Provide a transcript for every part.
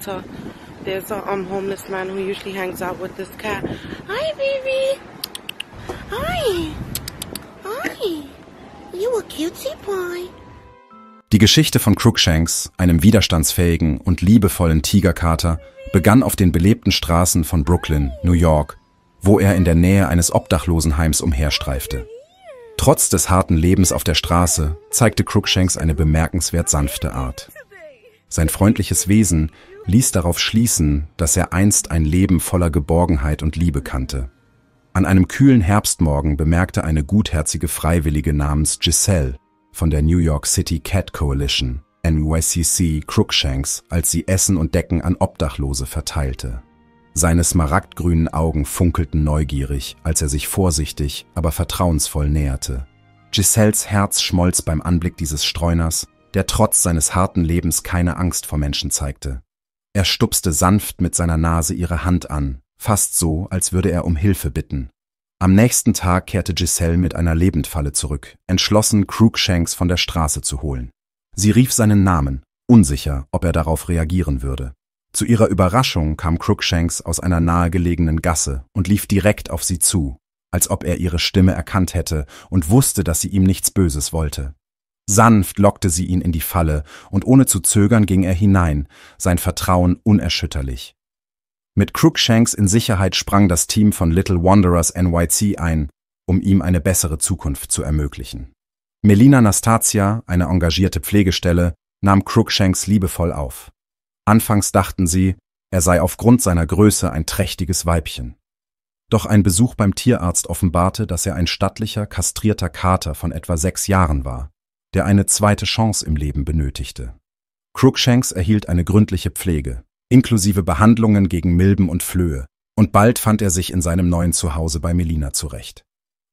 So there's a um, homeless man who usually hangs out with this cat. Hi, baby. Hi. Hi. You a cutesy boy. Die Geschichte von Crookshanks, einem widerstandsfähigen und liebevollen Tigerkater, begann auf den belebten Straßen von Brooklyn, New York, wo er in der Nähe eines Obdachlosenheims umherstreifte. Trotz des harten Lebens auf der Straße zeigte Crookshanks eine bemerkenswert sanfte Art. Sein freundliches Wesen ließ darauf schließen, dass er einst ein Leben voller Geborgenheit und Liebe kannte. An einem kühlen Herbstmorgen bemerkte eine gutherzige Freiwillige namens Giselle von der New York City Cat Coalition, NYCC Crookshanks, als sie Essen und Decken an Obdachlose verteilte. Seine smaragdgrünen Augen funkelten neugierig, als er sich vorsichtig, aber vertrauensvoll näherte. Giselles Herz schmolz beim Anblick dieses Streuners der trotz seines harten Lebens keine Angst vor Menschen zeigte. Er stupste sanft mit seiner Nase ihre Hand an, fast so, als würde er um Hilfe bitten. Am nächsten Tag kehrte Giselle mit einer Lebendfalle zurück, entschlossen, Cruikshanks von der Straße zu holen. Sie rief seinen Namen, unsicher, ob er darauf reagieren würde. Zu ihrer Überraschung kam Cruikshanks aus einer nahegelegenen Gasse und lief direkt auf sie zu, als ob er ihre Stimme erkannt hätte und wusste, dass sie ihm nichts Böses wollte. Sanft lockte sie ihn in die Falle, und ohne zu zögern ging er hinein, sein Vertrauen unerschütterlich. Mit Crookshanks in Sicherheit sprang das Team von Little Wanderers NYC ein, um ihm eine bessere Zukunft zu ermöglichen. Melina Nastasia, eine engagierte Pflegestelle, nahm Crookshanks liebevoll auf. Anfangs dachten sie, er sei aufgrund seiner Größe ein trächtiges Weibchen. Doch ein Besuch beim Tierarzt offenbarte, dass er ein stattlicher, kastrierter Kater von etwa sechs Jahren war der eine zweite Chance im Leben benötigte. Crookshanks erhielt eine gründliche Pflege, inklusive Behandlungen gegen Milben und Flöhe, und bald fand er sich in seinem neuen Zuhause bei Melina zurecht.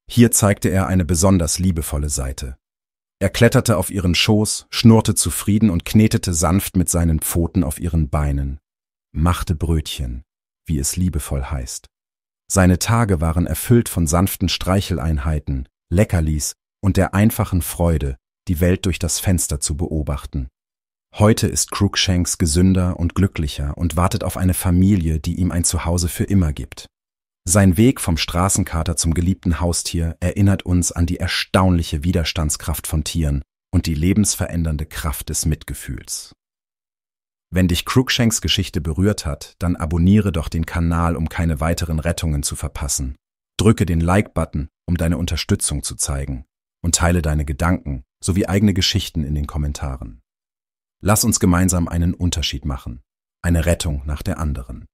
Hier zeigte er eine besonders liebevolle Seite. Er kletterte auf ihren Schoß, schnurrte zufrieden und knetete sanft mit seinen Pfoten auf ihren Beinen, machte Brötchen, wie es liebevoll heißt. Seine Tage waren erfüllt von sanften Streicheleinheiten, Leckerlis und der einfachen Freude, die Welt durch das Fenster zu beobachten. Heute ist Cruikshanks gesünder und glücklicher und wartet auf eine Familie, die ihm ein Zuhause für immer gibt. Sein Weg vom Straßenkater zum geliebten Haustier erinnert uns an die erstaunliche Widerstandskraft von Tieren und die lebensverändernde Kraft des Mitgefühls. Wenn dich Cruikshanks Geschichte berührt hat, dann abonniere doch den Kanal, um keine weiteren Rettungen zu verpassen. Drücke den Like-Button, um deine Unterstützung zu zeigen, und teile deine Gedanken sowie eigene Geschichten in den Kommentaren. Lass uns gemeinsam einen Unterschied machen, eine Rettung nach der anderen.